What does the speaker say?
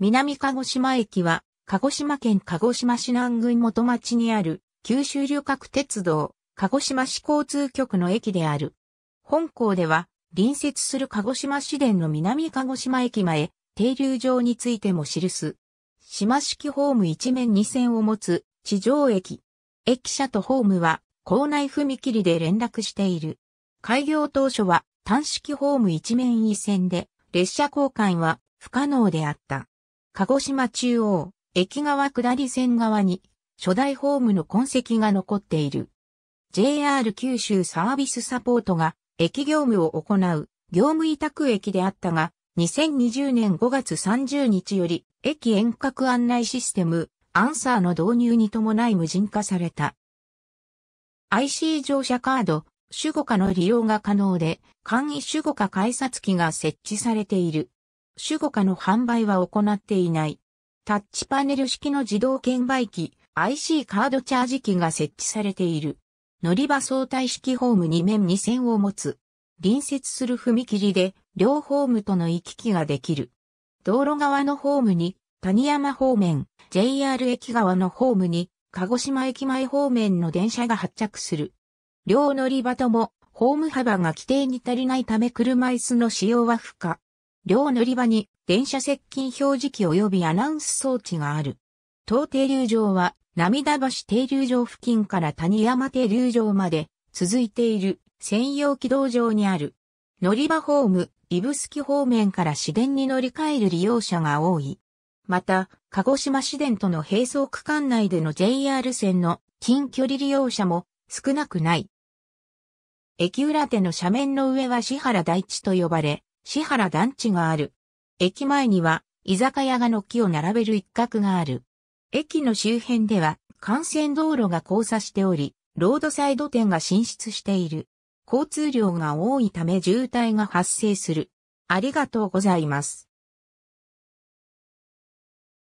南鹿児島駅は、鹿児島県鹿児島市南郡元町にある、九州旅客鉄道、鹿児島市交通局の駅である。本校では、隣接する鹿児島市電の南鹿児島駅前、停留場についても記す。島式ホーム一面二線を持つ地上駅。駅舎とホームは校内踏切で連絡している。開業当初は単式ホーム一面一線で列車交換は不可能であった。鹿児島中央、駅側下り線側に、初代ホームの痕跡が残っている。JR 九州サービスサポートが、駅業務を行う、業務委託駅であったが、2020年5月30日より、駅遠隔案内システム、アンサーの導入に伴い無人化された。IC 乗車カード、守護下の利用が可能で、簡易守護下改札機が設置されている。守語化の販売は行っていない。タッチパネル式の自動券売機、IC カードチャージ機が設置されている。乗り場相対式ホーム2面2線を持つ。隣接する踏切で両ホームとの行き来ができる。道路側のホームに谷山方面、JR 駅側のホームに鹿児島駅前方面の電車が発着する。両乗り場ともホーム幅が規定に足りないため車椅子の使用は不可。両乗り場に電車接近表示器及びアナウンス装置がある。東停留場は涙橋停留場付近から谷山停留場まで続いている専用軌道上にある。乗り場ホーム、指宿方面から市電に乗り換える利用者が多い。また、鹿児島市電との並走区間内での JR 線の近距離利用者も少なくない。駅裏手の斜面の上は市原台地と呼ばれ、市原団地がある。駅前には居酒屋が軒を並べる一角がある。駅の周辺では幹線道路が交差しており、ロードサイド店が進出している。交通量が多いため渋滞が発生する。ありがとうございます。